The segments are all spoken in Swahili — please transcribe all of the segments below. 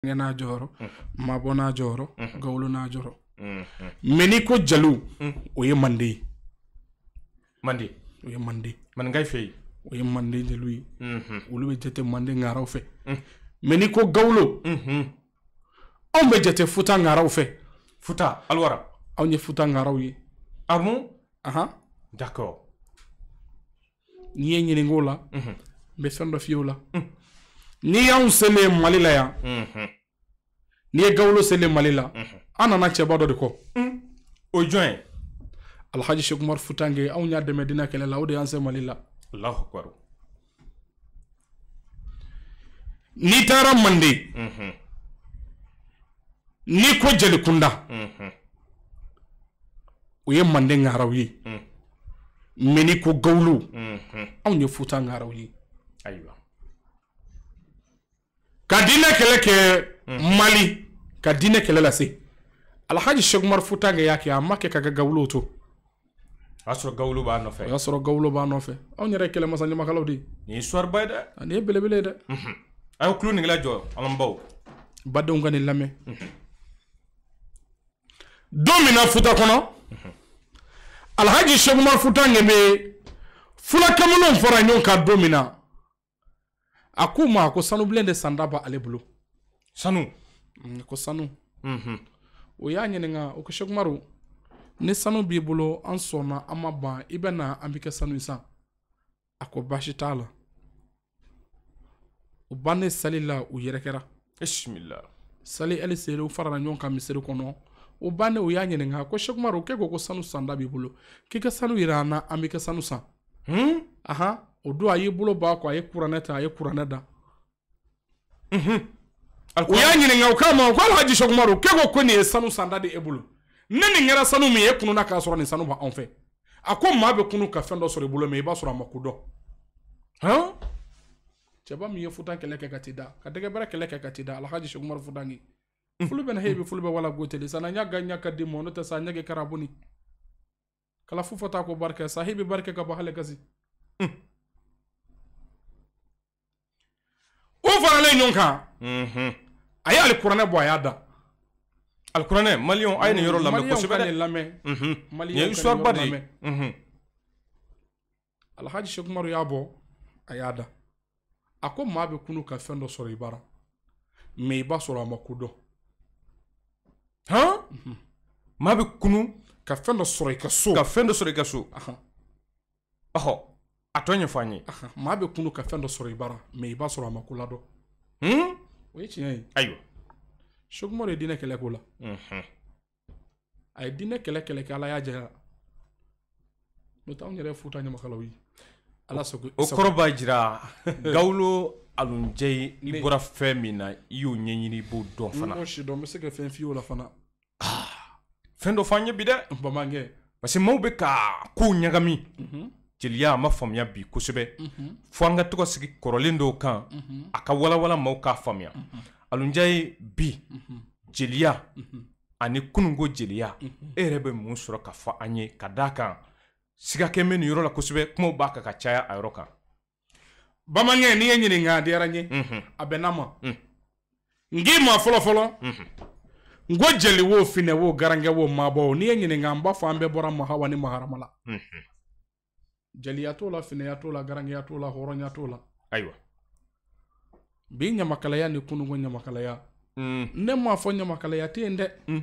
fɛngɛ n'a jɔyɔrɔ mm. mabɔ n'a jɔyɔrɔ mm. gawolo n'a jɔyɔrɔ mɛ mm, n'i ko jalo o ye mande ye mande o ye mande maninkaw fɛ yen o ye mande jeliw ye olu bɛ jate mande ŋaraw fɛ mɛ n'i ko gawulo anw bɛ jate futa ŋaraw fɛ futa aliwara anw ye futa ŋaraw ye amu ahan d'accord n'i ye ɲininka o la n bɛ fɛn dɔ f'i ye o la n'i y'anw selen mali la yan n'i ye gawulo selen mali la an nana cɛba dɔ de kɔ o jɔn ye alhaji sheku futange anw y'a dɛmɛ dina kɛlɛ la o de y'an se mali la alahu akbar n'i taara mm-hmm. mm-hmm. mande mm. n'i ko jelikunda o ye mande ŋaraw ye mɛ n'i ko gawulo mm-hmm. anw ye futa ŋaraw ye ayiwa ka diinɛ kɛlɛ kɛ mali ka diinɛ kɛlɛ lase alhaji shek umar futange y'a kɛ a ma kɛ ka ka gawulow to y'a sɔrɔ gawulo b'a nɔfɛ o y'a b'a nɔfɛ anw yɛrɛ ye kɛlɛmasa ɲamakalaw de ye nin ye histoire ba ye dɛ nin ye belebele ye dɛ a ye kulo nigila jɔ an baw badenw ka nin lamɛn mhm. don min na futa kɔnɔ mhm. alhaji shek umar futange bɛ fula kamalenw fara ɲɔgɔn kan don min na a ko ma ko sanu bilen de sanda ba ale bolo sanu mm, ko sanu mm-hmm. o y'a ɲininka o ko sekumaru ni sanu b'i bolo an sɔnna an ma ban i bɛ na an bi kɛ sanu ye san a ko baasi t'a la u banne sali la u yɛrɛkɛra bisimila sali hali seere u farala ɲɔgɔn kan misiri kɔnɔ u banne u y'a ɲininka ko sekumaru k'e ko ko sanu sanda b'i bolo k'i ka sanu yira an na an bi kɛ sanu san hmm? aha o don a y'i bolo bɔ a kɔ a ye kuranɛ ta a ye kuranɛ da u mhm. y'a ɲininka u k'a ma ko alhaji sɛkumaru k'e ko ko nin ye sanu sanda de e bolo ne nin kɛra sanu min ye e kununa k'a sɔrɔ nin sanu ba anw fɛ a ko maa bɛ kunu ka fɛn dɔ sɔrɔ i bolo mɛ i b'a sɔrɔ a ma kodɔn hɔn cɛba min ye futa kɛlɛ kɛ ka t'i da ka dɛgɛbɛrɛ kɛlɛ kɛ ka t'i da alhaji sɛkumaru futangi mm. fulu bɛ na hebe fulu bɛ wala goteli sana ɲa ga ɲa ka di mɔ n'o tɛ sa ɲɛge karabuni kala fufɔ ta ko barikɛ sahibi barikɛ ka bɔ hali kasi mm. o faralen ɲɔgɔn kan a ye alikuranɛ bɔ a y'a da alikuranɛ maliyɛnw a ye nin yɔrɔ lamɛn kosɛbɛ dɛ nin ye histoire ba de ye alhaji sekumaru y'a bɔ a y'a da a ko maa bɛ kunu ka fɛn dɔ sɔrɔ i bara mɛ i b'a sɔrɔ a ma ko dɔn han mm-hmm. maa bɛ kunu ka fɛn dɔ sɔrɔ i ka so ka fɛn dɔ sɔrɔ i ka so ɔhɔ a tɔ ɲɛfɔ an ye maa bɛ kun do ka fɛn dɔ sɔrɔ i bara mɛ i b'a sɔrɔ a ma ko ladɔn hmm? o ye tiɲɛ ye ayiwa sokumar ye diinɛ kɛlɛ ko la a ye diinɛ kɛlɛ kɛlɛ kɛ ala y'a jaya n'o tɛ anw yɛrɛ futa ɲamakalaw ye ala sago o kɔrɔ b'a jira gawulo alunjɛ ye i bɔra fɛn min na i y'o ɲɛɲini i b'o dɔn fana n'o si dɔn n bɛ se ka fɛn f'i y'o la fana ah! fɛn dɔ f'an ye bi dɛ bamanankɛ parce que maaw bɛ ka kow ɲagami Jeliya ma faamuya bi kosɛbɛ fo an ka tɔgɔ sigi kɔrɔlen dɔw kan a ka walanwalan maaw k'a faamuya Alunja bi jeliya ani kunungo jeliya erebe yɛrɛ bɛ mun sɔrɔ ka fɔ an ye ka d'a kan siga kɛ la kosɛbɛ kumaw b'a kan ka caya a yɔrɔ kan bamanankɛ n'i ye ɲininka a diyara n ye a bɛnna n ma jeli wo finɛ wo garankɛ wo mabɔ n'i ye ɲininka n b'a fɔ an bɛɛ bɔra ni maharamala. jeliya t'o la finɛya t'o la garangeya t'o la hɔrɔnya t'o la ayiwa bi ɲamakalaya ni kunungo ɲamakalaya mm. ne m'a fɔ ɲamakalaya tɛ yen dɛ mm.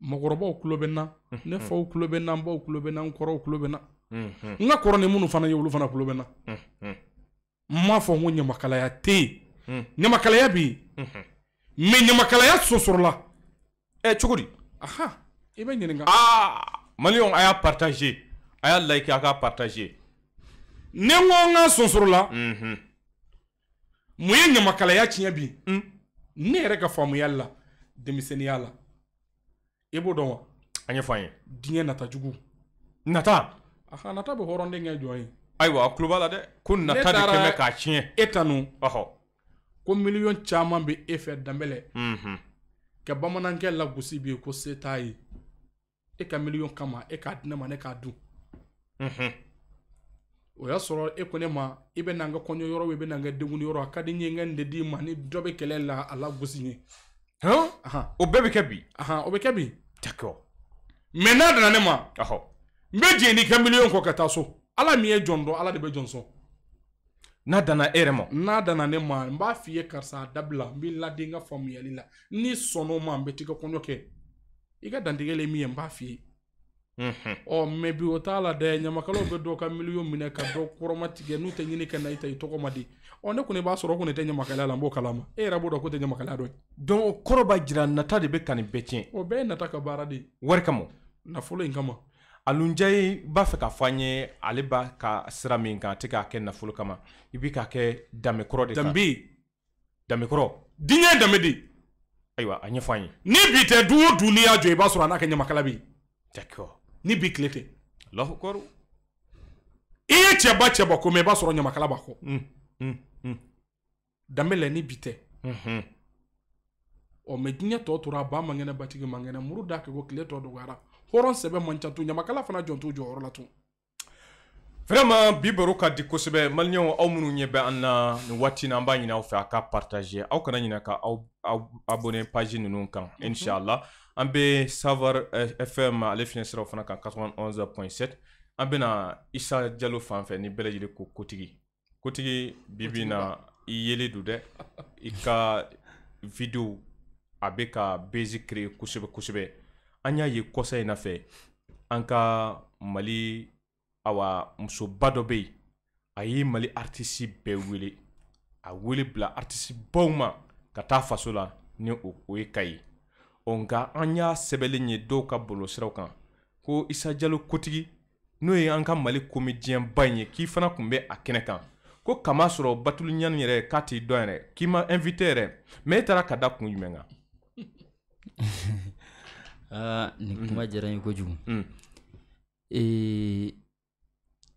mɔgɔkɔrɔbaw kulo bɛ n na ne faw kulo bɛ n na n baw kulo bɛ n na n kɔrɔw kulo bɛ n na n ka kɔrɔ ni minnu fana ye olu fana kulo bɛ n na n mm-hmm. m'a fɔ n ko ɲamakalaya tɛ mm. yen ɲamakalaya bɛ mm-hmm. yen mɛ ɲamakalaya sosorola ɛ eh, cogo di aha i bɛ ɲininka aa ah, maliyɛnw a y'a partage a y'a like a k'a partage ni n ko n ka sonsorola mun ye ɲamakalaya tiɲɛ bi ne yɛrɛ ka faamuya la denmisɛnninya la i b'o dɔn wa an ye nata jugu nata a nata bɛ hɔrɔnden kɛ jɔn ye ayiwa la dɛ ko nata de kɛmɛ k'a tiɲɛ e tanu ɔhɔ ko miliyɔn caman bɛ e fɛ danbɛlɛ ka bamanankɛ lagosi bɛ yen ko se e ka miliyɔn kama e k'a di ne k'a dun o y'a sɔrɔ e ko ne ma i bɛ na n ka kɔɲɔ yɔrɔ i bɛ na n ka denguli yɔrɔ a ka di n ye n ka nin de d'i ma ni dɔ bɛ kɛlɛ la a la gosi n ye. hɔn o bɛɛ bɛ kɛ bi. o bɛ kɛ bi. d'accord mɛ n'a nana ne ma. awɔ n bɛ jɛn n'i ka miliyɔn kɔ ka taa so ala min ye jɔn dɔn ala de bɛ jɔn sɔn. n'a danna e yɛrɛ ma. n'a danna ne ma n b'a f'i ye karisa a dabila n b'i laden n ka faamuyali la n'i sɔnn'o ma n bɛ t'i ka kɔɲɔ kɛ i ka dantigɛ le min ye n b'a f'i ye. ɔ mɛ bi o t'a la dɛ ɲamakalaw bɛ dɔw ka miliyɔn minɛ ka dɔ kɔrɔma tigɛ n'u tɛ ɲini ka na i ta i tɔgɔ ma di ɔ ne kɔni b'a sɔrɔ kɔni tɛ ɲamakalaya la n b'o kalama e yɛrɛ b'o dɔn ko tɛ ɲamakalaya dɔ ye donc o kɔrɔ b'a jira nata de bɛ ka nin bɛɛ tiɲɛ o bɛɛ ye nata ka baara de ye wari kama nafolo in kama alunjayi b'a fɛ k'a fɔ an ye ale b'a ka sira min kan a tɛ k'a kɛ nafolo kama i bi k'a kɛ danbekɔrɔ de kan danbe danbekɔrɔ diɲɛ danbe de ayiwa a ɲɛfɔ an ye ni bi tɛ du o du n'i y'a jɔ i e b'a sɔrɔ a n'a ka ɲamakala bɛ yen d'accord ni bi tile tɛ i ye cɛba cɛba ko mɛ i b'a sɔrɔ ɲamakala b'a kɔ danbe la ni bi tɛ ɔ mɛ diɲɛ tɔ tora a ba man kɛnɛ batigi man muru da kɛ ko tile tɔ dɔgɔyara hɔrɔn sɛbɛ man ca tun ɲamakala fana jɔn t'u jɔyɔrɔ la tun vraiment bi baro ka di kosɛbɛ maliyɛnw aw minnu ɲɛ bɛ an na nin waati na an b'a ɲini aw fɛ a ka partage aw kana ɲina ka aw abone page ninnu kan inshallah mm -hmm. an bɛ savoir eh, fm ale fiɲɛ siraw fana kan 91.7 an bɛna isa jalo fan fɛ ni bɛɛ ko kotigi kotigi bibi na i yelen don dɛ i ka video a bɛ ka bezi créer kosɛbɛ kosɛbɛ an y'a ye kɔsa in nafɛ an ka mali awa musoba dɔ bɛ yen a ye mali artisi bɛɛ wele a wele bila artisi baw ma ka taa faso la ni o ye ka ye onka nka an y'a sɛbɛlen ye dɔw ka bolosiraw kan ko isa jalo kotigi n'o ye an ka mali komijɛnba in ye k'i fana kun bɛ a kɛnɛ kan ko kama sɔrɔ batulu ɲani yɛrɛ k'a t'i dɔn yɛrɛ k'i ma invite yɛrɛ ma e taara ka da kun jumɛn kan aa nin mhm. kuma diyara ye kojugu mm. ee,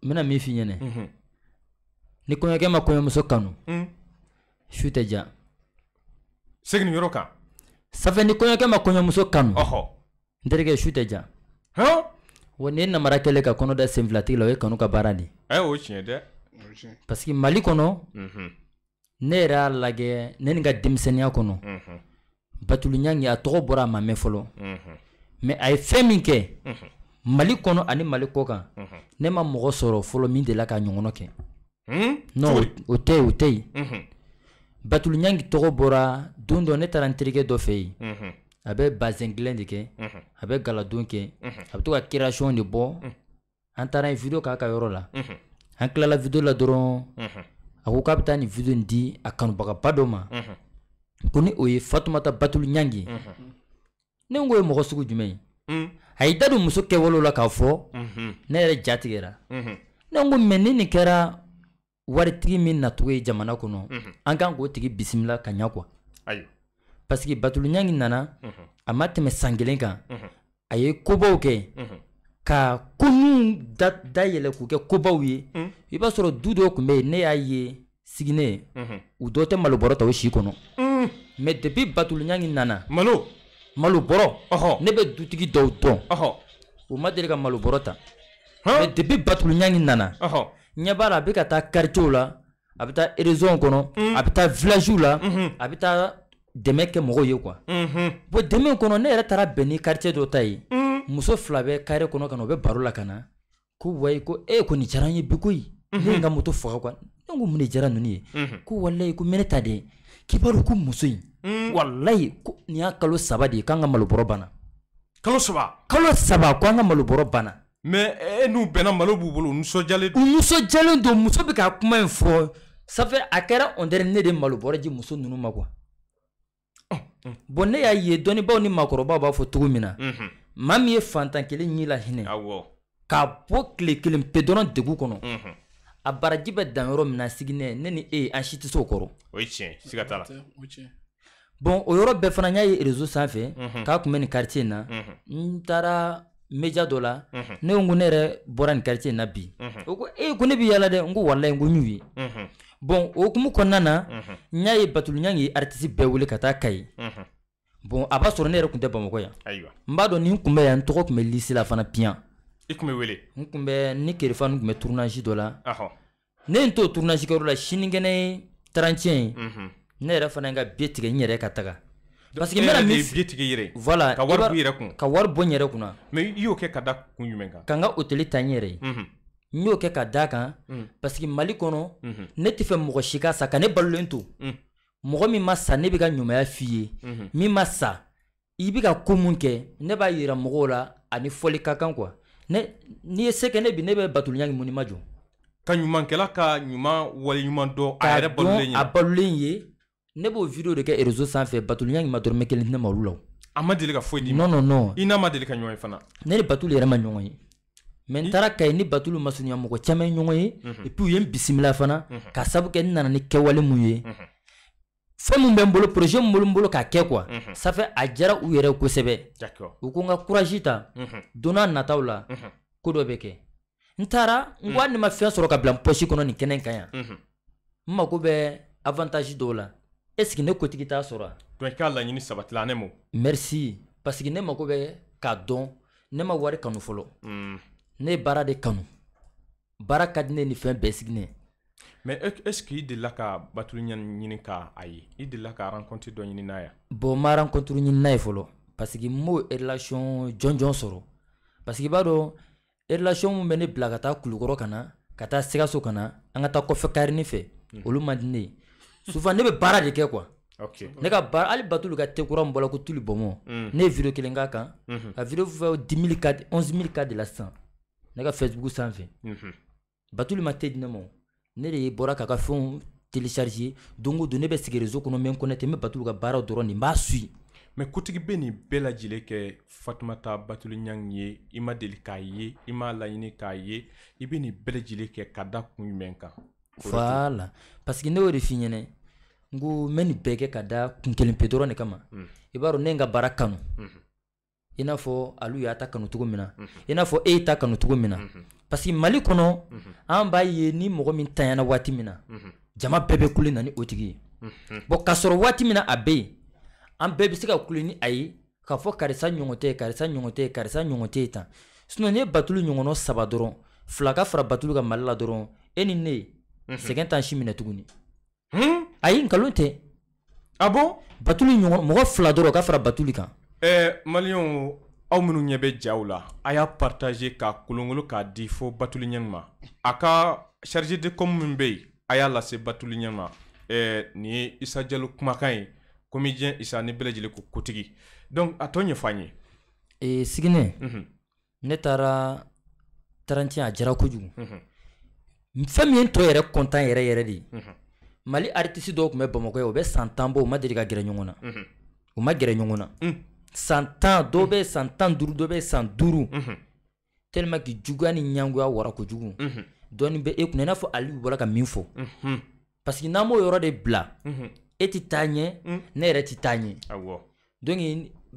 n min f'i ɲɛna mhm. ni kɔɲɔkɛ ma kɔɲɔmuso kanu mm. su tɛ ja segin yɔrɔ kan safe ni kɔɲɔkɛ ma kɔɲɔmuso kanu ɔhɔ n terikɛ su tɛ ja hɔn wa ni namara kɛlen ka kɔnɔ da senfilatigi la o ye kanu ka baara eh, de ye o tiɲɛ dɛ parce que mali kɔnɔ mhm. ne yɛrɛ y'a lajɛ ne ni ka denmisɛnninya kɔnɔ batulu ɲangi a tɔgɔ bɔra a ma mɛn fɔlɔ mɛ a ye fɛn min kɛ mhm. mali kɔnɔ ani mali kɔ kan mhm. ne ma mɔgɔ sɔrɔ fɔlɔ min delila k'a ɲɔgɔnɔ kɛ hmm? non o tɛ yen o tɛ yen batulu ɲangi tɔgɔ bɔra don dɔ ne taara n terikɛ dɔ fɛ yen a bɛ bazin gilan de kɛ a bɛ galadon kɛ a bɛ to ka création de bɔ an taara yen video k'a ka yɔrɔ la an tilala video la dɔrɔn a ko k'a bɛ taa nin video in di a kanubagaba dɔ ma ko ni o ye fatumata batulu ɲangi ne ko ye mɔgɔ sugu jumɛn ye a y'i da don muso kɛwalew la k'a fɔ ne yɛrɛ jatigɛra ne ko mɛ ni nin kɛra waritigi min nacogo ye jamana kɔnɔ an kan k'o tigi bisimila ka ɲa kuwa ayiwa parce que batulu ɲangi nana mhm. a ma tɛmɛ san kelen kan mhm. a ye kobaw kɛ mhm. ka kunu dayɛlɛ k'u kɛ kobaw ye i b'a sɔrɔ du dɔ tun bɛ yen ne y'a ye sigine u dɔ tɛ malobɔrɔ ta o si kɔnɔ mɛ depi batulu ɲangi nana malo malobɔrɔ ne bɛ dutigi dɔw dɔn u ma deli ka malobɔrɔ ta mɛ depi batulu ɲangi nana ɲɛ b'a la a bɛ ka taa karitiw la a bɛ taa erezɔn kɔnɔ a bɛ taa vilaziw la a bɛ taa dɛmɛ kɛ mɔgɔw ye kuwa bɔn dɛmɛ kɔnɔ ne yɛrɛ taara bɛn ni karitiye dɔ ta ye muso fila bɛ kare kɔnɔ ka na u bɛ baro la ka na ko wayi ko e ko nin diyara n ye bi koyi ne ye n ka moto faga kuwa ne ko mun de diyara ninnu ye ko walayi ko mɛnɛ ta de k'i b'a dɔn ko muso in walayi ko nin y'a kalo saba de ye k'an ka malobɔrɔ banna kalo saba kalo saba ko an ka malobɔrɔ banna mɛ e eh, n'u bɛnna malo b'u bolo u nisɔndiyalen don u nisɔndiyalen don muso bɛ ka kuma in fɔ sanfɛ a kɛra on dirait ne de malo bɔrɛ di muso ninnu ma kuwa bɔn ne y'a ye dɔnnibaw ni maakɔrɔbaw b'a fɔ cogo min na maa min ye fantan kelen ɲi la hinɛ k'a bɔ tile kelen pe dɔrɔn degun kɔnɔ a baraji bɛ dan yɔrɔ min na siginɛ mhm. ne ni e ye an si tɛ se o kɔrɔ o ye tiɲɛ siga t'a la bɔn o yɔrɔ bɛɛ fana n y'a ye rezo sanfɛ k'a tun bɛ nin quartier in na n taara media dɔ la ne ko ne yɛrɛ bɔra nin quartier in na bi o ko e ko ne bi yaala dɛ n ko walayi n ko n y'u ye bon o hukumu kɔnɔna na n y'a ye batulu ɲangi ye artiste bɛɛ wele ka taa kayi bon a b'a sɔrɔ ne yɛrɛ tun tɛ bamakɔ yan n b'a dɔn nin kun bɛ yan n tɔgɔ tun bɛ lise la fana piyan i tun bɛ wele n tun bɛ ne kerefa nin tun bɛ tournage dɔ la ne ye n to tournage kɛyɔrɔ la sinikɛnɛ ye 31 ye ne yɛrɛ fana ye n ka billet tigɛ n yɛrɛ ka taga parce que n bɛna min f'i ye voilà ka wari bɔ i yɛrɛ kun ka wari bɔ n yɛrɛ kunna mais i y'o kɛ ka da kun jumɛn kan ka n ka hôtel ta n yɛrɛ ye n y'o kɛ ka da kan parce que mali kɔnɔ ne tɛ fɛ mɔgɔ si ka sa ka ne balolen to mɔgɔ min ma sa ne bɛ ka ɲumanya f'i ye min ma sa i bɛ ka ko mun kɛ ne b'a yira mɔgɔw la ani fɔli ka kan quoi ne n'i ye se kɛ ne bi ne bɛ batuluya ɲuman ma jɔ ka ɲumankɛla ka ɲuman waleɲuman dɔn a yɛrɛ balolen ye a balolen ye ne b'o video de kɛ réseau sanfɛ batulu ɲa ma dɔrɔmɛ kelen ne ma olu la a ma deli ka foyi di non non non i n'a ma deli ka ɲɔgɔn ye fana ne ni batulu yɛrɛ ma ɲɔgɔn ye mɛ n taara kayi ni batulu ma surunya mɔgɔ caman ye ɲɔgɔn ye et puis u ye n bisimila fana ka sabu kɛ n nana ni kɛwale mun ye fɛn min bɛ n bolo projet min bolo n bolo k'a kɛ quoi ça fait a diyara u yɛrɛ kosɛbɛ u ko n ka courage ta don n'a nataw la ko dɔ bɛ kɛ n taara n ko hali ni ma fɛn sɔrɔ ka bila n pɔsi kɔnɔ nin kɛnɛ kan yan n mago bɛ avantage dɔw la esigi ne kotigi t'a sɔrɔ wa i k'a laɲini sabatila ne mo merci parsiki ne mago bɛ k'a dɔn ne ma wari kanu fɔlɔ mm. ne ye baara de kanu baara ka di ne ni fɛn bɛɛ siginɛ mais est-ce que i delila ka batulu ɲini ka a ye i delila ka rencontre dɔ ɲini n'a ya bon ma rencontre ɲini n'a ye fɔlɔ parsiki n m'o relation jɔnjɔn sɔrɔ parsiki i b'a dɔn relation min bɛ ne bila ka taa kulukɔrɔ ka na ka taa sikaso ka na an ka taa kɔfɛ karini fɛ hmm. olu man di ne ye souvent ne bɛ baara de kɛ quoi Okay. ne ka baara hali batulu ka tekura min bɔla ko tulu bɔnmɔ mm. ne ye video kelen k'a kan mm -hmm. ka video fɛ 10000 ka 11000 ka de la sisan ne ka facebook sanfɛ mm -hmm. batulu ma te di ne ma ne de bɔra k'a ka fɛnw télécharger don o don ne bɛ sigi réseau kɔnɔ mɛ n kɔnɛ tɛ n bɛ batulu ka baaraw dɔrɔn nin n b'a suyi mɛ kotigi bɛ nin bɛɛ lajɛlen kɛ fatumata batulu ɲaŋ ye i ma deli k'a ye i m'a laɲini k'a ye i bɛ nin bɛɛ lajɛlen kɛ ka da kun jumɛn kan voilà parce que ne y'o de f'i ɲɛnɛ n ko n bɛ nin bɛɛ kɛ ka da kun kelen pe dɔrɔn de kama i b'a dɔn ne ye n ka baara kanu i n'a fɔ alu y'a ta kanu cogo min na i n'a fɔ e y'i ta kanu cogo min na parce que mali kɔnɔ an b'a ye ni mɔgɔ min tanyana waati min na jama bɛɛ bɛ kule na ni o tigi ye bɔn k'a sɔrɔ waati min na a bɛ yen an bɛɛ bɛ se ka kule ni a ye k'a fɔ karisa ɲɔgɔn tɛ karisa ɲɔgɔn tɛ karisa ɲɔgɔn tɛ tan sinɔn ne ye batulu ɲɔgɔnna saba dɔrɔn fila ka fara batulu ka mali la dɔrɔn e ni ne sɛgɛn t'an si minɛ tuguni ayi nkalon tɛ a bɔn batulu ɲɔgɔn mɔgɔ fila dɔrɔn ka fara batulu kan ɛɛ maliyɛnw aw minnu ɲɛ bɛ jaw la a y'a partager ka kolonkolon k'a di fo batulu ɲɛŋ ma a ka chargé de com min bɛ yen a y'a lase batulu ɲɛŋ ma ɛɛ eh, nin ye isa jalo kumakan ye comédien isa ni bɛɛ lajɛlen ko kotigi donc a tɔ ɲɛfɔ an ye ee siginɛ mhm. ne taara tarantiyɛn a jara kojugu mhm. fɛn min ye n tɔ yɛrɛ kɔntan yɛrɛ yɛrɛ de ye mali aritisi dɔw tun bɛ bamakɔ yan u bɛ san tan bɔ u ma deli ka gɛrɛ ɲɔgɔn na u ma gɛrɛ ɲɔgɔn na san tan dɔw bɛ san tan duuru dɔw bɛ san duuru tɛlɛmaki juguya ni ɲangoya wara kojugu dɔɔni bɛ e kunna i n'a fɔ aliu bɔra ka min fɔ parce que n'an b'o yɔrɔ de bila e tɛ taa ɲɛ ne yɛrɛ tɛ taa ɲɛ donc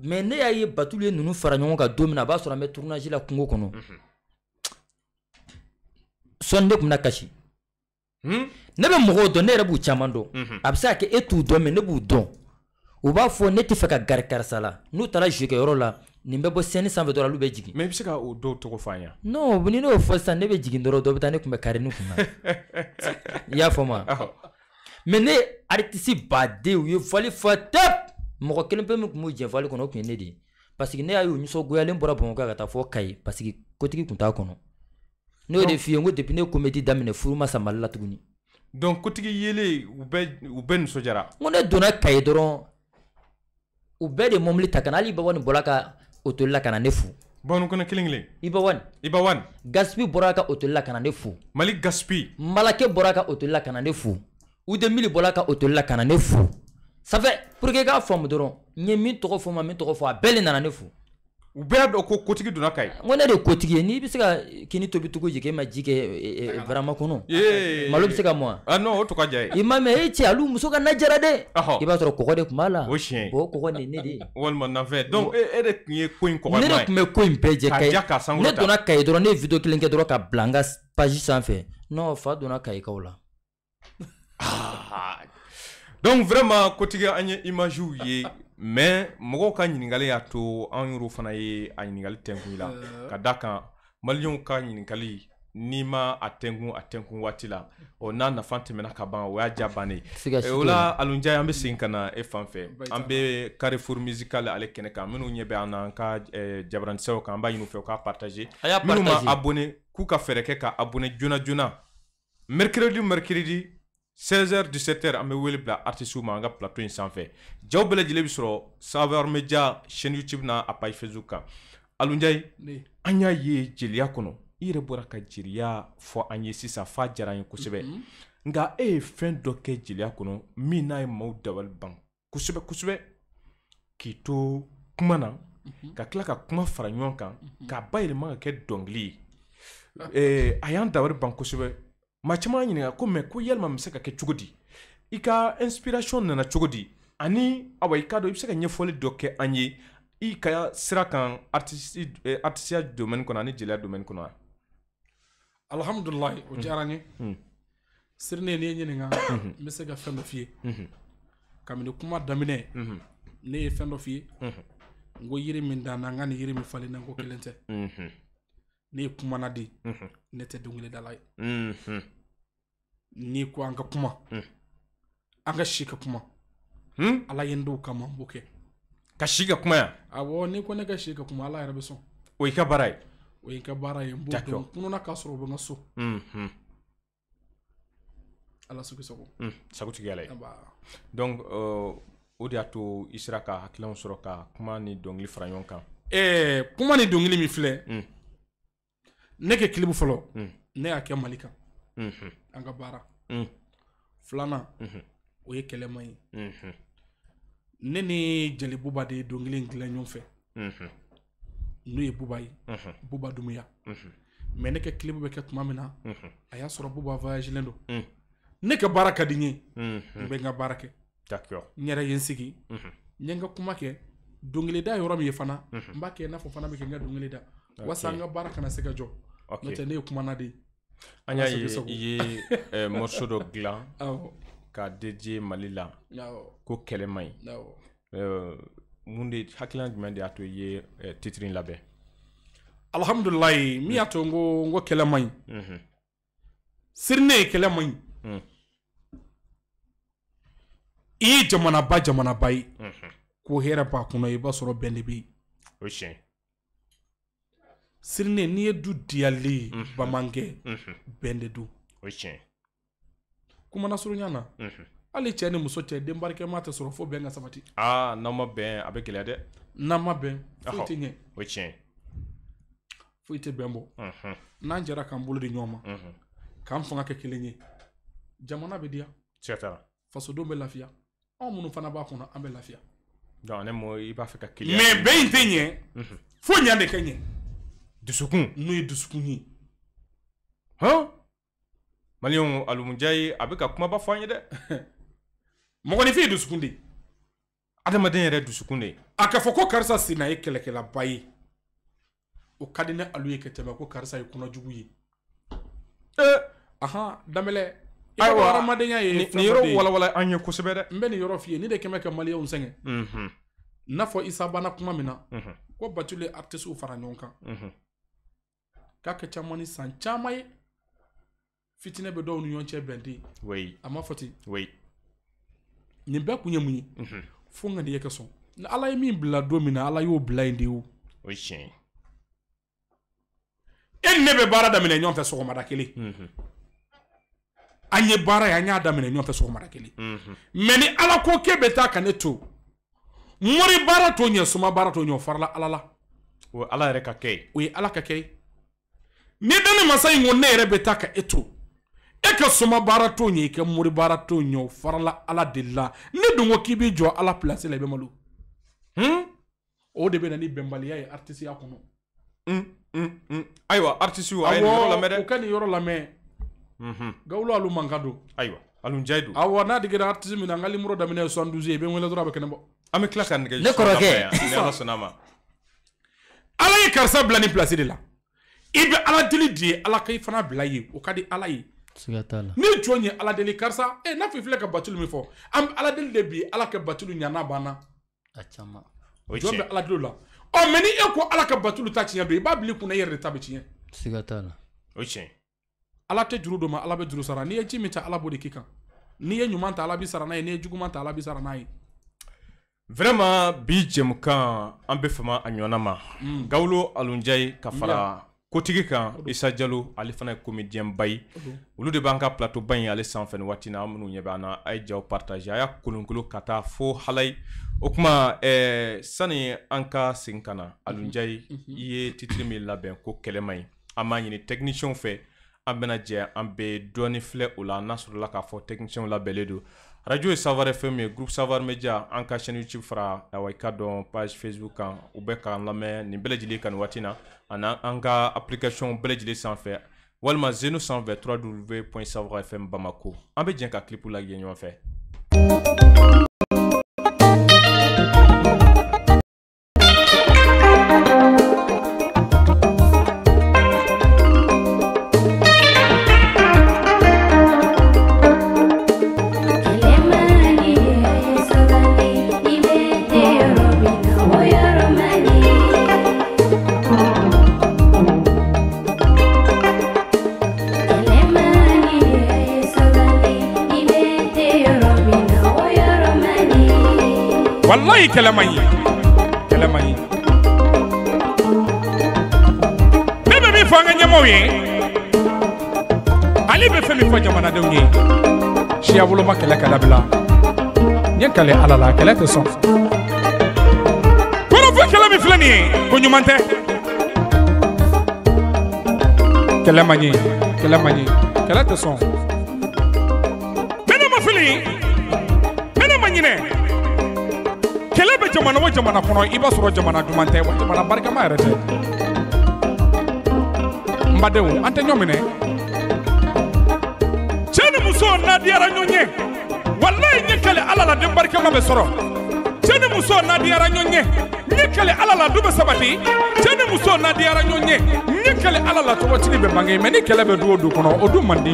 mais ne y'a ye batulu ye ninnu fara ɲɔgɔn kan don min na a b'a sɔrɔ an bɛ tournage la kungo kɔnɔ sɔni ne kun bɛna kasi hmm? ne bɛ mɔgɔw dɔn ne yɛrɛ b'u caman dɔn mhm. a bɛ se ka kɛ e t'u dɔn mɛ ne b'u dɔn u b'a fɔ ne tɛ fɛ ka gari karisa la n'u taara zokɛyɔrɔ la nin bɛ bɔ sɛni sanfɛ dɔrɔn olu bɛ jigin mɛ i bɛ se ka o dɔw tɔgɔ fɔ an ye non ni ne y'o fɔ sisan ne bɛ jigin dɔrɔn dɔ bɛ taa ne kun bɛ kari ne kun na i y'a faamu wa mɛ ne ye aritisi baden u ye vali fa tɛp mɔgɔ kelen pe min tun b'u jɛ vali kɔnɔ o tun ye ne de ye parce que ne y'a ye u nisɔngoyalen bɔra bamakɔ ka taa fɔ kayi parce que kotigi tun t'a kɔnɔ n'o de f'i ye n ko depuis ne komedi daminɛ furu ma sa mali la tuguni donc kotigi yelen u bɛɛ u bɛɛ nisɔndiyara n ko ne donna kaye dɔrɔn u bɛɛ de mɔbili ta ka na hali ibawani bɔra ka otoli la ka na ne fo bɔnu kɔnɔ kelen kelen ibawani ibawani gasipi bɔra ka otoli la ka na ne fo mali gasipi malakɛ bɔra ka otoli la ka na ne fo udemili bɔra ka otoli la ka na ne fo sanfɛ pour que i k'a faamu dɔrɔn n ye min tɔgɔ fɔ ma min tɔgɔ fɔ a bɛɛ le nana ne fo u bɛɛ dɔn ko kotigi donna ka ye n ko ne de ye kotigi ye n'i bɛ se ka kini tobi cogo jigin e ma ji kɛ barama e, e, e, kɔnɔ malo bɛ se ka mɔ wa ah non o to ka diya ye i ma mɛn e cɛ alu muso ka najara dɛ i b'a sɔrɔ kɔgɔ de tun b'a la o siyɛn o kɔgɔ nin ne de ye walima nafɛn donc e de tun ye ko in kɔgɔma ye ne de tun bɛ ko in bɛɛ jɛ ka ye ne donna ka ye dɔrɔn ne ye video kelen kɛ dɔrɔn ka bila n ka page sanfɛ non fa donna ka ye kaw la ah. donc vraiment kotigi an ye images ye mɛ mɔgɔw ka ɲininkali y'a to an yɛrɛw fana ye a ɲininkali tɛnkun la ka da kan maliyɛnw ka ɲininkali n'i ma a tɛnkun a tɛnkun waati la ɔ n'a nafa tɛmɛna ka ban o y'a ja bannen ye o la alunja an bɛ segin ka na e fan fɛ an bɛ carrefour musical ale kɛnɛ kan minnu ɲɛ bɛ an na an ka jabaranisɛw kan an b'a ɲini u fɛ u k'a partage minnu ma abonné k'u ka fɛɛrɛ kɛ ka abonné joona joona mercredi mercredi 16h 17h an bɛ wele bila artistes ma an ka plateau in sanfɛ jaw bɛɛ lajɛlen bɛ sɔrɔ savoir media chaîne youtube na a page facebook kan alunjayi an y'a ye jeliya kɔnɔ i yɛrɛ bɔra ka jeliya fɔ an ye sisan f'a diyara an ye kosɛbɛ mhm. nka e ye fɛn dɔ kɛ jeliya kɔnɔ min n'a ye maaw dabali ban kosɛbɛ kosɛbɛ k'i to kuma na mhm. ka tila ka kuma fara ɲɔgɔn kan mhm. k'a bayɛlɛma ka kɛ dɔnkili ye ah. a y'an dabali ban kosɛbɛ ma caman ɲininga ko mɛ ko yalima n be se ka kɛ cogo di i ka inspiration nana cogo di ani awa i k'a dɔ i be se ka ɲɛfɔli dɔ kɛ an ye i ka sira kan artisiya eh, domaine kɔnɔ ani jeliya domaine kɔnɔ wa alhamdulilahi o mm-hmm. diyara n ye mm-hmm. sirine ni ye ɲininga n mm-hmm. be se ka fɛn dɔ fiye kabini kuma daminɛ ne ye fɛn dɔ fiye n ko yiri min danna n ka ni yiri min falenna n ko kelen tɛ Mhm. ne ye kumana de ne tɛ dɔnkilidala ye ni ko an ka kuma an ka si ka kuma ala ye n dɔw kama n b'o kɛ ka si ka kuma ya awɔ ni ko ne ka si ka kuma ala yɛrɛ bɛ sɔn o y'i ka baara ye o y'i ka baara ye n b'o dɔn kununa k'a sɔrɔ o bɛ n ka so ala sugu sago sagotigi ala ye donc o de y'a to i sera ka hakilinaw sɔrɔ ka kuma ni dɔnkili fara ɲɔgɔn kan ɛɛ kuma ni dɔnkili min filɛ mm ne kɛ kilibu fɔlɔ mm. ne y'a kɛ mali kan mhm. an ka baara mm. filanan mhm. o ye kɛlɛma ye mhm. ne ni jeli buba de ye donkili in dilan ɲɔgɔn fɛ n'o ye buba ye buba dumuya mɛ ne kɛ kilibu bɛ kɛ tuma min na a y'a sɔrɔ buba voyagilen don mm. ne ka baara ka di n ye n bɛ n ka baara kɛ n yɛrɛ ye n sigi n ye n ka kuma kɛ donkilida yɔrɔ min ye fana n b'a kɛ i n'a fɔ fana bɛ kɛ n ka donkilida walasa an ka baara kana se ka jɔ okay. n'o tɛ ne ye kuma na de an y'a ye eh, i eh, ye eh, morso dɔ dilan k'a dédié mali la ko kɛlɛ man ɲi mun de hakilina jumɛn de y'a to i ye eh, titiri in labɛn alhamdulilayi min y'a to n ko n ko kɛlɛ man ɲi sirine ye kɛlɛ man ɲi i ye jamanaba jamanaba ye ko hɛrɛ b'a kɔnɔ i b'a sɔrɔ bɛn de bɛ yen o sirine n'i ye du diyalen ye bamankɛ bɛn de ah, mhm. mhm. don o ye tiɲɛ kumanasurunya na hali cɛ ni muso cɛ denbarikɛma tɛ sɔrɔ fo bɛn ka sabati aa n'aw ma bɛn a bɛ gɛlɛya dɛ n'an ma bɛn foyi tɛ ɲɛ o ye tiɲɛ foyi tɛ bɛn bɔ n'an jɛra k'an bolo di ɲɔgɔn ma k'an fanga kɛ kelen ye jamana bɛ diya fasodenw bɛ lafiya anw minnu fana b'a kɔnɔ an bɛ lafiya donc ne mo i b'a fɛ ka kiliyan mais bɛn in tɛ ɲɛ fo ɲɛ de ka ɲɛ dusukun n'o ye dusukun ye hɔn maliyɛnw alimuja ye a bɛ ka kumaba fɔ an ye dɛ mɔgɔninfin ye dusukun de ye adamaden yɛrɛ dusukun de ye a ka fɔ ko karisa senna ye kɛlɛkɛlaba ye o ka di ne alu ye ka tɛmɛ ko karisa ye kɔnɔjugu ye ee ahan danbɛlɛ ayiwa adamadenya ye fɛn dɔ de ye nin yɔrɔ walawala an ye kosɛbɛ dɛ n bɛ nin yɔrɔ f'i ye ne de kɛmɛ ka maliyɛnw sɛgɛn n'a fɔ isa banna kuma min na ko batulu ye artistes fara ɲɔgɔn kan kakɛkyɛ mɔ ne san caman ye fitinɛ bɛ dɔw ni ɲɔgɔn cɛ bɛnte oui. a ma fɔ ten oui. nin bɛɛ kun ye mun ye mm -hmm. fo nin yɛ kɛ sɔn ni ala ye min bila don min na ala y'o bila yen de o o ye tiɲɛ ye e ni ne bɛ baara daminɛ ɲɔgɔn fɛ sɔgɔmada kelen an ye baara ye an y'a daminɛ ɲɔgɔn fɛ sɔgɔmada kelen mɛ ni ala ko k'e bɛ taa ka ne to mori baara t'o ɲɛ suma baara t'o ɲɛ o farala ala la o ye ala yɛrɛ ka kɛ ye o ye ala ka kɛ ye n'i da ne masa in ko ne yɛrɛ bɛ taa ka e to e ka soma baara t'o ɲɛ i e ka mori baara t'o ɲɛ o farala ala de la ne dun ko k'i b'i jɔ ala pilasi la i e bɛ malo hmm? o de bɛ na ni bɛnbaliya ye aritisiya kɔnɔ. Mm, mm, mm. ayiwa aritisiw a ye nin yɔrɔ lamɛn dɛ. awɔ u ka nin yɔrɔ lamɛn. Mm -hmm. gawulu alu man ka don. ayiwa alu jɛ don. awɔ n'a digira aritisi min na n ka limoro daminɛ ye soixante douze ye i bɛ n wele dɔrɔn a bɛ kɛnɛ bɔ. an bɛ tila ka nɛgɛ ne kɔrɔkɛ ni ala sɔnna a ma. ala ye karisa bila nin pilasi de la. i bɛ ala deli de ye ala ka i fana bila ye o ka di ala ye ni jɔn ye ala deli karisa e n'a fɔ i filɛ ka batulu min fɔ an bɛ ala deli de bi ala ka batulu ɲana banna jɔn bɛ ala deli la ɔ mɛ ni e ko ala ka batulu ta tiɲɛ don i b'a bila i kunna i yɛrɛ de ta bɛ tiɲɛ ala tɛ juru don ma ala bɛ juru sara n'i ye ji min ta ala b'o de k'i kan n'i ye ɲuman ta ala bi sara n'a ye n'i ye juguman ta ala bi sara n'a ye vraiment bi jɛmukan an bɛ fama a ɲɔgɔnna ma hmm. gawulo alonja ka fara kotigi kan isa jalo ale fana ye komediyɛn ba ye olu de b'an ka plateau ba in ale sanfɛ ni waati na an minnu ɲɛ b'an na a ye jaw partage a y'a kolonkolo ka taa fo halayi o kuma eh, sani an ka segin ka na mhm. alunjayi mhm. i ye titiri min labɛn ko kɛlɛma ye an b'a ɲini technicienw fɛ an bɛna jɛ an bɛ dɔɔni filɛ o la n'a sɔrɔla k'a fɔ technicienw labɛnlen don radio ye savare fɛn min ye groupe savare media an ka chaîne youtube fara awa i ka dɔn page facebook kan u bɛ k'an lamɛn nin bɛɛ lajɛlen kan nin waati na ani an ka application bɛɛ lajɛlen sanfɛ walima zeno sanfɛ 3w point savare fm bamako an bɛ jɛn ka clip lajɛ ɲɔgɔn fɛ kɛlɛ man ɲi kɛlɛ man ɲi ne bɛ min fɔ an ka ɲɛmɔgɔw ye ale bɛ fɛn min fɔ jamanadenw ye siya woloma kɛlɛ ka dabila ɲɛ kale ala la kɛlɛ tɛ sɔn kɔrɔfɔ kɛlɛ min filɛ nin ye ko ɲuman tɛ kɛlɛ man ɲi kɛlɛ man ɲi kɛlɛ tɛ sɔn jamana kɔnɔ i b'a sɔrɔ jamana duman tɛ wa jamana barikama yɛrɛ tɛ n badenw an tɛ ɲɔ minɛ cɛ ni musow nadiyara ɲɔgɔn ye walayi ɲɛ kɛlɛ ala la den barikama bɛ sɔrɔ cɛ ni musow nadiyara ɲɔgɔn ye ɲɛ kɛlɛ ala la du bɛ sabati cɛ ni musow nadiyara ɲɔgɔn ye ɲɛ kɛlɛ ala la tɔgɔcili bɛ bange mɛ ni kɛlɛ bɛ du o du kɔnɔ o du man di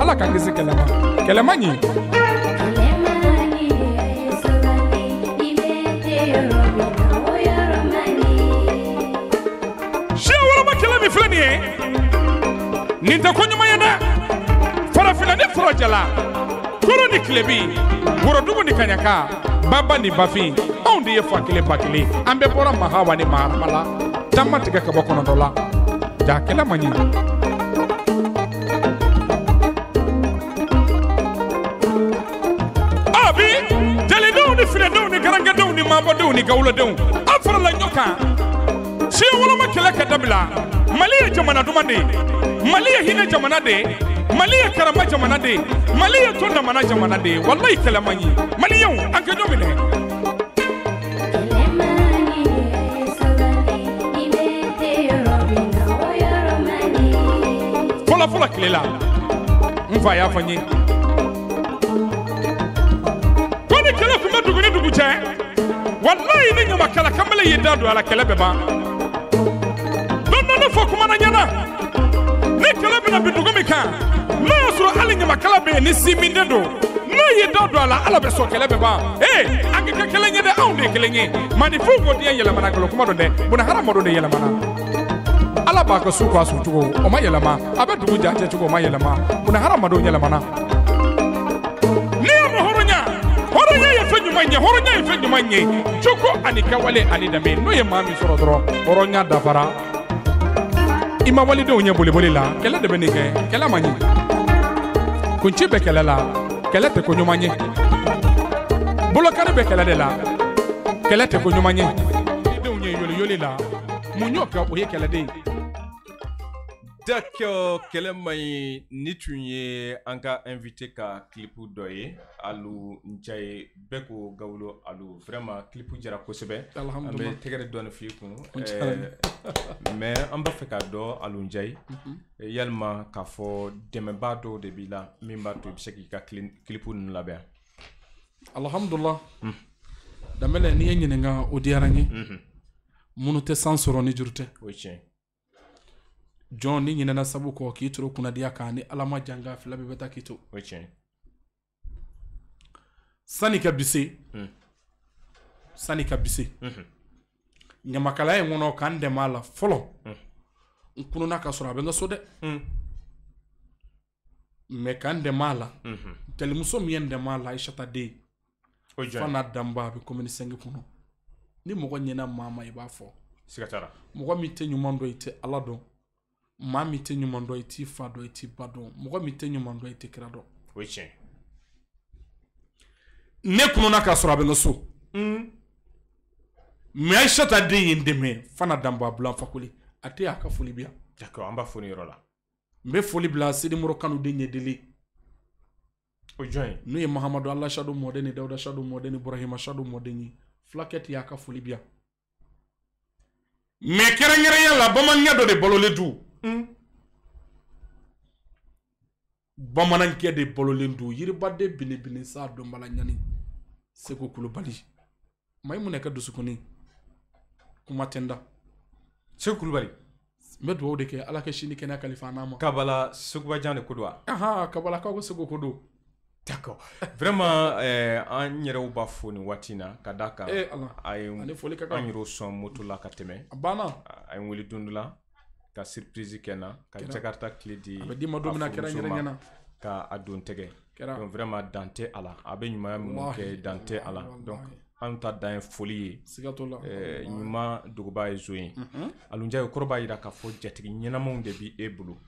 ala ka kisi kɛlɛ ma ɲi Baba Jala Koro ni Kilebi dugu ni Kanyaka Baba ni bafi anw de ye fa kelen ba kelen an bɛɛ mahawa ni mahama la taama ka bɔ kɔnɔtɔ la jakɛla ma ɲina abi jalidenw ni finedenw ni garankɛdenw ni mabɔdenw ni gawuladenw an farala ɲɔ kan siya woloma kɛlɛ ka dabila mali jamana dumande mali jamana de mali ye karama jamana de mali ye to damana jamana de ye walayi kɛlɛma ye maliyenw an kɛ don minɛ fɔlɔfɔlɔ tile la n fa y'a fɔ n ye ko ni kɛlɛ tun bɛ dugu ni dugu cɛ walayi ni ɲamakala kanbɛlɛ y'i da don a la kɛlɛ bɛ ban ne fɔ kumana ɲɛna ni kɛlɛ bɛna bi dugu min kan n'a y'a sɔrɔ hali ɲamakala bɛ yen ni si min den don n'a ye da don a la ala bɛ sɔn kɛlɛ bɛ ban ee eh, an ka kɛ kelen ye dɛ anw de ye kelen ye maninfinw ko diɲɛ yɛlɛmana golo kuma don dɛ buna hadamadenw de yɛlɛmana ala b'a ka su k'a su cogo o ma yɛlɛma a bɛ dugu ja cɛ cogo o ma yɛlɛma buna hadamadenw yɛlɛmana ɲuman ye hɔrɔnya ye fɛn ɲuman ye cogo ani kɛwale ani danbe n'o ye maa min sɔrɔ dɔrɔn hɔrɔnya dafara i ma walidenw ɲɛ boliboli la kɛlɛ de bɛ nin kɛ kɛlɛ man ɲi kunci bɛ kɛlɛ la kɛlɛ tɛ ko ɲuman ye bolokari bɛ kɛlɛ de la kɛlɛ tɛ ko ɲuman ye denw ye yoliyoli la mun y'o kɛ o ye kɛlɛden ye D'accord, Kelemai, ni tun ye an ka invité ka kilipu dɔ ye alu njaye bɛɛ ko gawulo alu vraiment kilipu jara kosɛbɛ an bɛ tɛgɛrɛ dɔɔni fii kun ma an b'a fɛ mhm. eh, k'a dɔ alu njaye yalima k'a fɔ dɛmɛbaa dɔw de b'i la min b'a to i bɛ se k'i ka clipu ninnu labɛn alhamdulillah hmm. danbɛlɛ n'i ye ɲininga o diyara ye minnu mhm. tɛ san sɔrɔ ni juru jɔn ni ɲinɛna sabu kɔ k'i toro kunnadiya kan ni ala ma janga fila bɛɛ bɛ taa k'i to sani ka bise sani ka bise -hmm. ɲamakalaya in kɔnɔ k'an dɛmɛ a la fɔlɔ mm. n kununa ka sɔrɔ a bɛ n ka so dɛ mɛ k'an dɛmɛ a la -hmm. tɛlimuso min ye n dɛmɛ a la ayisata den fa n'a danba a bɛ komini sɛngi kɔnɔ ni mɔgɔ ɲɛna maa ma i b'a fɔ mɔgɔ min tɛ ɲuman dɔn i tɛ ala dɔn maa mi tɛ ɲuman dɔn i t'i fa dɔn i t'i ba dɔn mɔgɔ min tɛ ɲuman dɔn i tɛ kira dɔn. o ye tiɲɛ ne kununa k'a sɔrɔ a bɛ n ka so. mɛ hmm. ayisata den ye n dɛmɛ fana danba bulan a tɛ y'a ka foli bi yan. d'accord an b'a foni yɔrɔ la. n bɛ foli bila sedimoro kanu den ye deli. o jɔn ye. n'u ye mahamadu ala sadu mɔden ni dawuda sadu mɔden ni burahima sadu mɔden ye fulakɛ tɛ y'a ka foli bi yan. mɛ kɛrɛnkɛrɛnya la bamanankɛ dɔ de balolen don. bamanankɛ de balolen don yiribaden belebele sa dɔnbala ɲani segu kulubali mayi mun ka dusukuni kuma tɛ n kulubali n bɛ dugawu de kɛ ala kɛ sini kɛnɛya kalifa n'a ma kabala segubajan de ko don wa ahan kabalakaw ko segu ko don d'accord vraiment eh, an yɛrɛw b'a fo nin waati na ka da kan eh, a yɛrɛw sɔn moto la ka tɛmɛ a banna a ye wele don dɔ la ka surprise kena ka jakarta kile di a ka a don tɛgɛ donc vraiment dan tɛ eh, mm-hmm. a la a bɛ ɲumanya minnu kɛ dan tɛ a donc anw ta dan ye la ye ɲuman dogoba ye zo ye alunja ye kɔrɔ b'a yira k'a fɔ jatigi ɲɛnamaw de bi e bolo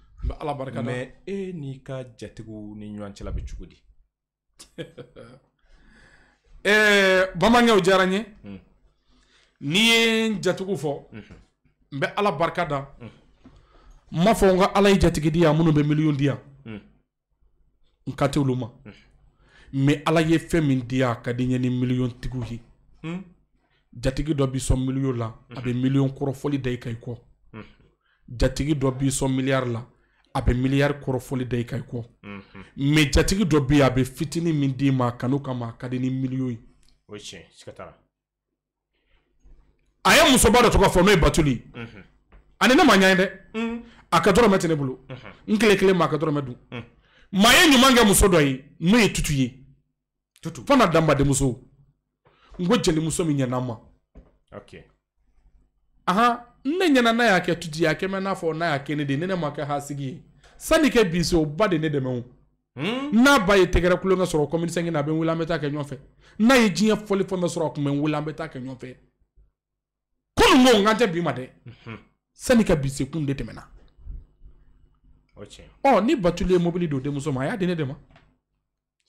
ala barika mɛ mm. e n'i ka jatigiw ni ɲɔgɔn cɛla bɛ cogo di bamanankɛw diyara n ye n'i ye n jatigiw fɔ n bɛ ala barika da n m'a fɔ n ala ye jatigi di yan minnu bɛ miliyɔn diya n ka olu ma mɛ ala ye fɛn min diya ka di n ni miliyɔn tigiw ye hmm. jatigi dɔ b'i sɔn miliyɔn la a bɛ hmm. miliyɔn kɔrɔfɔli da i kan i kɔ hmm. jatigi dɔ b'i sɔn miliyari la a bɛ miliyari kɔrɔfɔli da i kan i kɔ mɛ jatigi dɔ bɛ a bɛ fitinin min d'i ma kanu kama ka di ni miliyɔn ye o ye tiɲɛ ye a ye musoba dɔ tɔgɔ fɔ n'o ye batuli ani mm. ne mm-hmm. ma ɲa dɛ a ka dɔrɔmɛ tɛ ne bolo n kele mm. kelen ma a ka dɔrɔmɛ dun maa ye ɲuman kɛ muso dɔ ye n'o ye tutu ye tutu fana danbadenmuso n ko jelimuso min ɲɛna n ma ahan ne ɲɛna n'a y'a kɛ tutu ye a kɛ mɛ n'a fɔ n'a y'a kɛ ne de ni ne ma kɛ hasigi ye sanni kɛ bi se o ba de ne dɛmɛ o hmm? n'a ba ye tɛgɛrɛ kulonkɛ sɔrɔ commune 5 na a bɛ n wele an bɛ taa kɛ ɲɔgɔn fɛ n'a ye diɲɛ fɔli fɛn bɛɛ sɔrɔ a kun bɛ n wele an bɛ taa kɛ ɲɔgɔn fɛ kunun ko n kan tɛ bi ma dɛ mm-hmm. sani ka bi se kun de tɛmɛna ɔ ni batulu ye mobili don denmuso ma a y'a dene de ma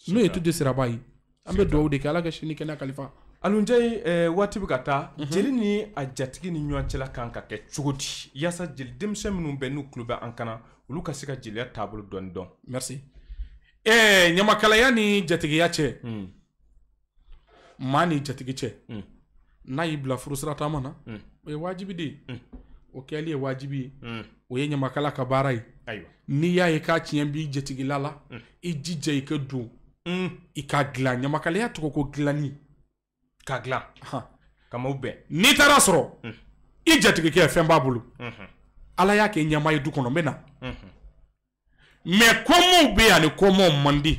n'o ye tude siraba ye an bɛ dugawu de kɛ ala ka sini kɛnɛ kalifa alunjɛ eh, waati bɛ ka taa mm -hmm. jeli ni a jatigi ni ɲɔgɔn cɛla kan ka kɛ cogo di yaasa jeli denmisɛn minnu bɛ n'u tulo bɛ an kana olu ka se ka jeliya taabolo dɔɔni dɔn merci eh, ɲamakalaya ni jatigiya cɛ mm. maa ni jatigi cɛ mm. Hmm. Hmm. n'a y'i bila furusira taama na o hmm. ye eh, wajibi de ye o kɛli ye wajibi ye hmm. o ye ɲamakala ka baara ye n'i y'a ye k'a tiɲɛ b'i jatigila la hmm. i jija i ka don hmm. i ka dilan ɲamakalaya tɔgɔ ko dilanni ka dilan kamaw bɛn n'i taara sɔrɔ i jatigikɛ fɛn b'a bolo ala y'a kɛ ɲama ye du kɔnɔ n bɛ na mɛ kɔmɔw bɛ yen ani kɔmɔw man di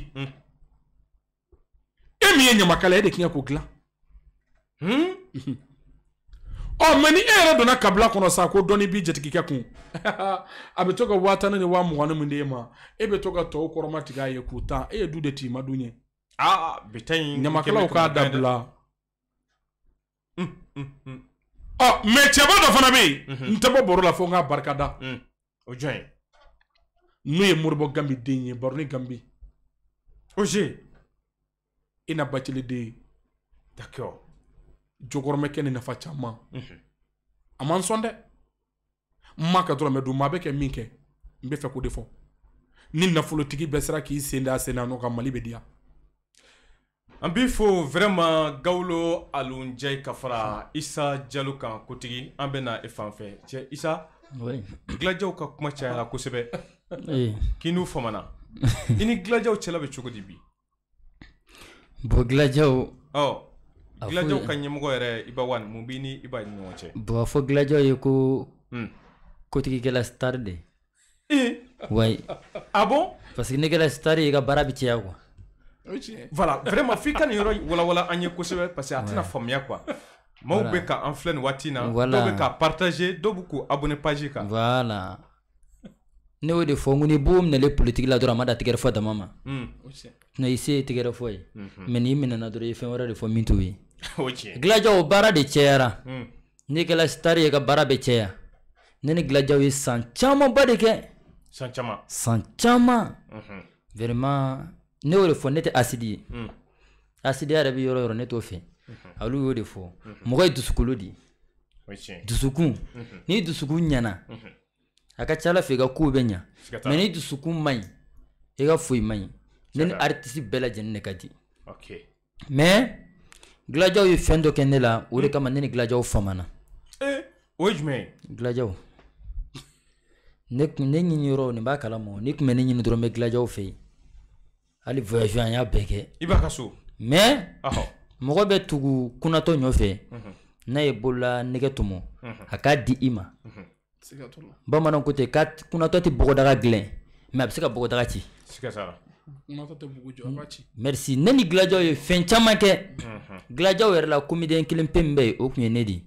e min ye ɲamakala ye e de tiɲɛ k'o dilan ɔ mɛ ni e yɛrɛ donna kabila kɔnɔ sa ko dɔnni b'i jatigikɛ kun a bɛ to ka waa tan ni waa mugan ni min d'e ma e bɛ to ka tɔw kɔrɔma tigɛ a ye k'u tan e ye du de t'i ma du ɲɛ. aa bi ta in ɲamakalaw k'a dabila. ɔ mɛ cɛba dɔ fana bɛ yen n tɛ bɔ baro la fo n k'a barika da. o jɔn ye. n'o ye moribɔ ganbi den ye baroni ganbi. oze. i na bacili den d' accord. jɔkɔrɔmɛ kɛ ni nafa caman a man sɔn dɛ n ma ka dɔrɔn mɛ dun maa bɛ kɛ min kɛ n bɛ fɛ k'o de fɔ ni nafolotigi bɛɛ sera k'i sen da a sen na nɔ ka mali bɛ diya an b'i fo vraiment gawulo alunjɛ ka fara isa jalo kan kotigi an bɛna e fan fɛ cɛ isa oui. gilajaw ka kuma cayara kosɛbɛ k'i n'u famana i ni gilajaw cɛla bɛ cogo di bi bon gilajaw ɔ gilajaw ka ɲɛmɔgɔ yɛrɛ iba wan mun b'i ni iba ɲɔgɔn cɛ bɔn fɔ gilajaw ye ko kotigi kɛla de wayi a bon parce ne kɛla stari ye ka baara bi cɛya kuwa voilà vraiment f'i ka nin yɔrɔ walawala an ye kosɛbɛ parce a tɛna faamuya kuwa maaw bɛ ka an filɛ nin waati na dɔw bɛ ka partager dɔw bɛ k'u abonné page kan voilà ne y'o de fɔ n ni b'o minɛlen politiki la dɔrɔn a ma da tɛgɛrɛ dama ma hmm. sinon i se ye ye mais mhm. n'i minɛna dɔrɔn ye fɛn wɛrɛ de fɔ min t'o ye gilajaw baara de cayara hmm. n'i kɛra sitari ye ka baara bɛ cɛya ne ni gilajaw ye san camanba de kɛ san caman san caman mhm. vraiment ne hmm. mhm. y'o de fɔ mhm. ne tɛ asidi ye asidiya yɛrɛ bɛ yɔrɔ yɔrɔ ne t'o fɛ olu y'o de fɔ mɔgɔ ye dusukolo de dusukun n'i dusukun ɲɛna a ka ca ala fɛ i ka kow bɛ ɲa mɛ n'i dusukun ma ɲi i e ka foyi ma ɲi ne ni artiste bɛɛ lajɛlen de ka di mais gilajaw ye fɛn dɔ kɛ ne la o de kama ne ni gilajaw famana o ye jumɛn ye gilajaw ne kun ne ɲini yɔrɔ nin b'a kalama ne kun bɛ ne ɲini dɔrɔn bɛ gilajaw fɛ yen hali voyage an y'a bɛɛ kɛ i b'a ka so mais mɔgɔ bɛ tugu kunnatɔ nɔfɛ mhm. n'a ye bolola nɛgɛ tɔmɔ mhm. a k'a di i ma mhm. bamananw ko ten k'a kunnatɔ tɛ bɔgɔdaga dilan mɛ a bɛ se ka bɔgɔdaga ci merci ne ni gilajaw ye fɛn caman kɛ gilajaw yɛrɛ la komiden kelen pe min bɛ yen o tun ye ne de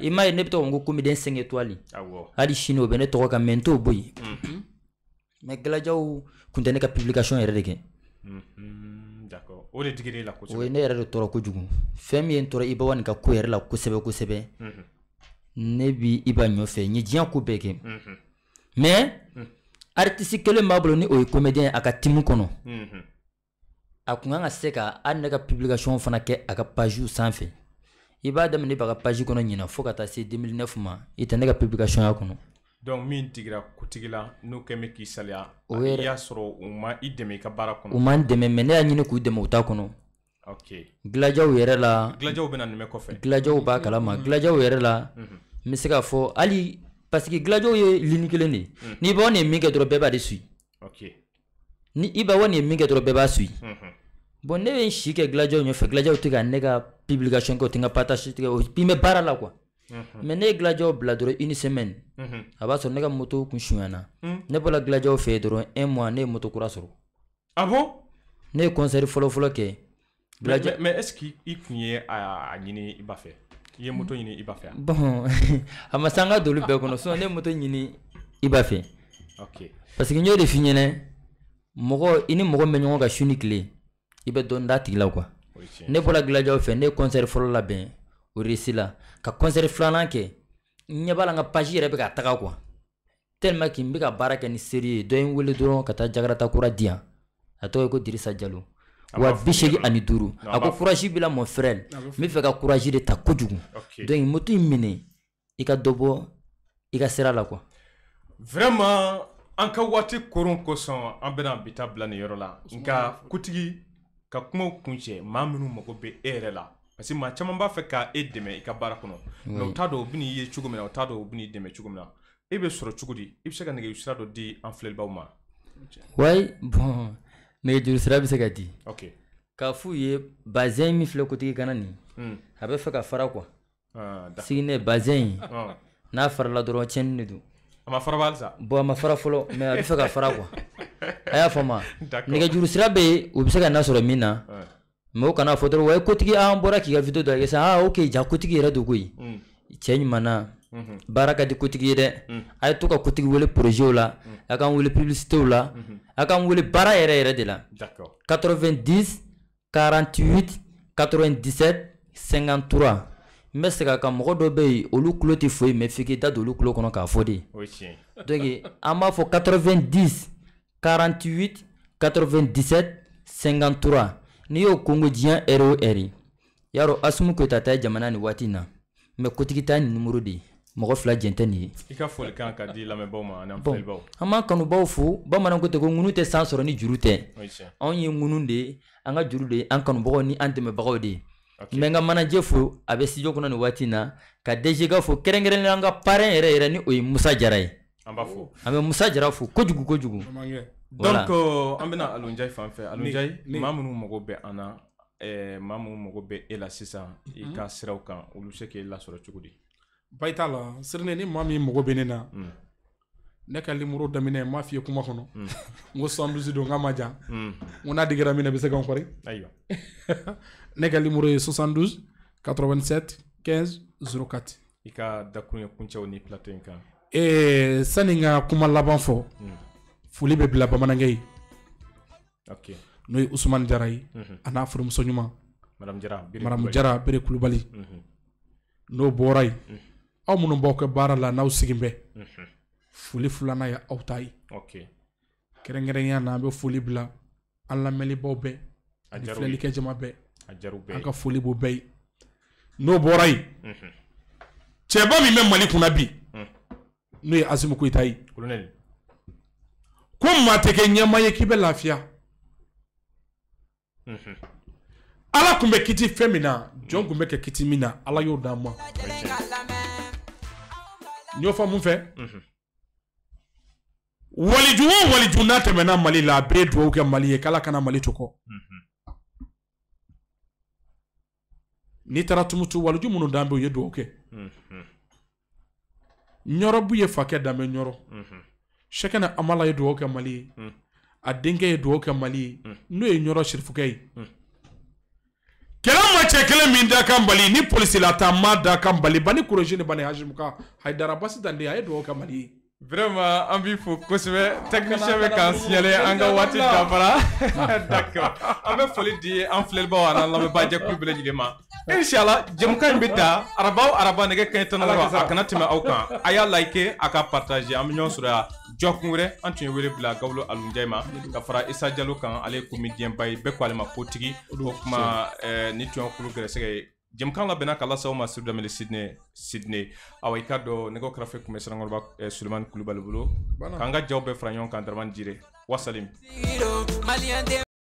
i m'a ye ne bɛ tɔgɔ ko komiden sɛngɛ tuwali hali sini o bɛ ne tɔgɔ kan mɛ n t'o bɔ yen mɛ gilajaw tun tɛ ne ka publication yɛrɛ de kɛ o ye ne yɛrɛ de tɔɔrɔ kojugu fɛn min ye n tɔɔrɔ ibawa nin ka ko yɛrɛ la kosɛbɛ kosɛbɛ ne bi iba ɲɔfɛ n ye diɲɛ ko bɛɛ kɛ mais artiste kelen b'a bolo ni o ye comédien a ka timu kɔnɔ a kun kan ka se ka hali ne ka publication fana kɛ a ka pajiw sanfɛ i b'a daminɛ b'a ka paji kɔnɔ ɲina fo ka taa se 2009 ma i tɛ ne ka publication y'a kɔnɔ donc min tigira kutigi la n'o kɛ bɛ k'i saliya o yɛrɛ y'a sɔrɔ u ma i dɛmɛ i ka baara kɔnɔ u ma n dɛmɛ mɛ ne y'a ɲini k'u dɛmɛ u t'a kɔnɔ ok gilajaw yɛrɛ la gilajaw bɛna nin bɛ kɔfɛ gilajaw b'a kalama mhm. gilajaw yɛrɛ la mhm. n bɛ se k'a fɔ hali parce que gilajaw ye lini kelen de ye mhm. n'i b'aw nin min kɛ dɔrɔn bɛɛ b'a de suyi ok ni i b'aw nin min kɛ dɔrɔn bɛɛ b'a suyi bon ne bɛ n si kɛ gilajaw ɲɛfɛ gilajaw tɛ ka ne ka publication kɛ o tɛ n ka partage tigɛ i bɛ baara la quoi mais ne ye gilajaw bila dɔrɔn une semaine a b'a sɔrɔ ne ka moto kun suɲana ne bɔra gilajaw fɛ yen dɔrɔn un mois ne ye moto kura sɔrɔ ah bon ne ye concert fɔlɔfɔlɔ kɛ gilajaw mais est ce que i kun ye a ɲini i ba fɛ i ye moto ɲini i ba fɛ bon a ma se an ka don olu bɛɛ kɔnɔ sinon ne ye moto ɲini i ba fɛ ok parce que n y'o de f'i ɲɛna mɔgɔ i ni mɔgɔ min bɛ ɲɔgɔn kan su ni tile. i bɛ dɔɔni d'a tigi la kuwa ne bɔra gilajaw fɛ ne ye kɔnsɛri fɔlɔ labɛn o la ka kɔnsɛri filanan kɛ n ɲɛ b'a la n ka paji yɛrɛ bɛ ka taga kuwa tɛlima kin n bɛ ka baara kɛ ni seeri ye dɔ ye n wele dɔrɔn ka taa jakarata kura di yan a tɔgɔ ye ko dirisa jalo wa bi seegin ani duuru a ko kurazi b'i mɔ frɛl n bɛ fɛ ka kurazi de ta kojugu donc moto in minɛ i ka dɔ bɔ i ka sira la kuwa vraiment an ka waati koron kosɔn an bɛna bi ta bila nin yɔrɔ la nka kutigi ka kumaw kuncɛ maa minnu mago bɛ e yɛrɛ la parce que maa caman b'a fɛ ka e dɛmɛ i ka baara kɔnɔ mɛ u t'a dɔn u bɛ n'i ye cogo min na u t'a dɔn u bɛ n'i dɛmɛ cogo min na e bɛ sɔrɔ cogo di i bɛ se ka nɛgɛjuru sira dɔ di an filɛlibaw ma. wayi bɔn nɛgɛjuru sira bɛ se ka di. ok k'a f'u ye bazɛn min filɛ kotigi kana nin. Hmm. a bɛ fɛ ka fara kuwa. Ah, siginɛ bazɛn in ah. n'a farala dɔrɔn tiɲɛni de don. a ma fara ba halisa. bɔn a ma fara fɔlɔ mɛ a bɛ fɛ ka fara kuwa. a ah, y'a faamu nɛgɛjuru sira bɛ yen u bɛ se ka na sɔrɔ min na mɛ o kana fɔ dɔrɔn wa kotigi an bɔra k'i ka video dɔ kɛ sisan ah ok ja kotigi yɛrɛ don koyi mm. cɛ ɲuman na mhm. baara ka di kotigi ye dɛ mm. a ye to ka kotigi wele projew la mm. a k'an wele publicitéw la mhm. a k'an wele baara yɛrɛ yɛrɛ de la 90 48 97 53 n bɛ segin a kan mɔgɔ dɔ bɛ yen olu tulo tɛ foyi mɛ f'i k'i da don olu tulo kɔnɔ k'a fɔ de donc an b'a fɔ 90 48 97 53 n'i y'o kongo diɲɛ ero eri yaro y'a dɔn asumu jamana ni watina me na mɛ kotigi ta ye nin nimoro de ye mɔgɔ fila jɛn tɛ nin ye i ka bon. kan ka di lamɛnbaw ma ani filɛlibaw an b'an kanubaw ko te ko ngunu te sans sɔrɔ ni juru tɛ anw ye de an juru de an kanu bo ni me bago de Okay. n bɛ n ka manajɛ fo a ka DG ga fo kɛrɛnkɛrɛnnen an ka pare ere ere ni o Musa an b'a fɔ oh. an bɛ musa jara fo kojugu kojugu donc euh, an bɛna alonjayi fan fɛ alonjayi maa minnu mago bɛ an na eh, maa minnu mago bɛ e la sisan i e mhm. ka siraw kan olu bɛ se k'e lasɔrɔ cogo di bayi t'a la sirine ni maa min mago bɛ ne na mm. ne ka limuru daminɛ n m'a f'i ye kuma kɔnɔ mm. n ko sanbulusi don k'a ma jan mm. n ko n'a digira min na i bɛ se ka n kɔri ne ka limuru ye 87 15 04 i ka dakun ye kuncɛw ni plateau in kan ee eh, sani ka kuma laban fɔ hmm. foli bɛ bila bamanankɛ ye n'o ye usumani jara ye mhm. a n'a furumuso ɲuman maramu jara bere kulubali mhm. n'o bɔra ye mhm. aw minnu b'aw kɛ baara la n'aw sigin bɛ foli filanan ye aw ta ye kɛrɛnkɛrɛnnenya na an bɛ foli bila an lamɛnlibaw bɛɛ ani filɛlikɛ jama bɛɛ an ka foli b'o bɛɛ ye n'o bɔra ye cɛba min bɛ mali kunna bi n'o ye asimu koyita ye ko maa tɛ kɛ ɲɛma ye k'i bɛ lafiya mhm. ala tun bɛ kiti fɛn min na jɔn tun bɛ kɛ kiti min na ala y'o d'an ma n y'o faamu fɛ mhm. waliju o waliju n'a tɛmɛna mali la a bɛ dugawu kɛ mali ye k'ala kana mali to kɔ mhm. n'i taara tumutu waliju minnu dan bɛ u ye dugawu kɛ ɲɔrɔbu ye fakɛ danbe ɲɔrɔ mhm. sɛkɛnɛ amala ye dugawu kɛ mali mhm. ye a mhm. denkɛ ye dugawu kɛ mali ye n'o ye ɲɔrɔ sirifukɛ ye kɛlɛ ma cɛ kelen min da kan bali ni polisila ta ma da kan bali bani korosi ni bani hajimu ka haidara basi dande a ye dugawu kɛ mali ye vraiment an b'i fo kosɛbɛ technicien bɛ k'an signalé an ka waati dafara d'accord an bɛ foli di an filɛlibaw an'an lamɛnbaajɛkulu bɛɛ lajɛlen ma inshallah jamukan in bɛ ta araba o araba nɛgɛ kaɲɛ tan a kana tɛmɛ aw kan a y'a like a ka partage an bɛ ɲɔgɔn sɔrɔ yan jɔkun wɛrɛ an tun ye wele bila gawulo alunjai ma ka fara isa jalo kan ale ye komediyɛnba ye bɛɛ ko ale ma potigi o kuma eh, ni tun y'an kulu gɛrɛsɛgɛ ye jamukan labɛnna ka lase aw ma suru damele sidine sidine awa i ka dɔ nɛgɛ karafe kun bɛ sirankɔrɔba eh, sulemani kulubali bolo k'an ka jaw bɛɛ fara ɲɔgɔn kan daramani jire wasalim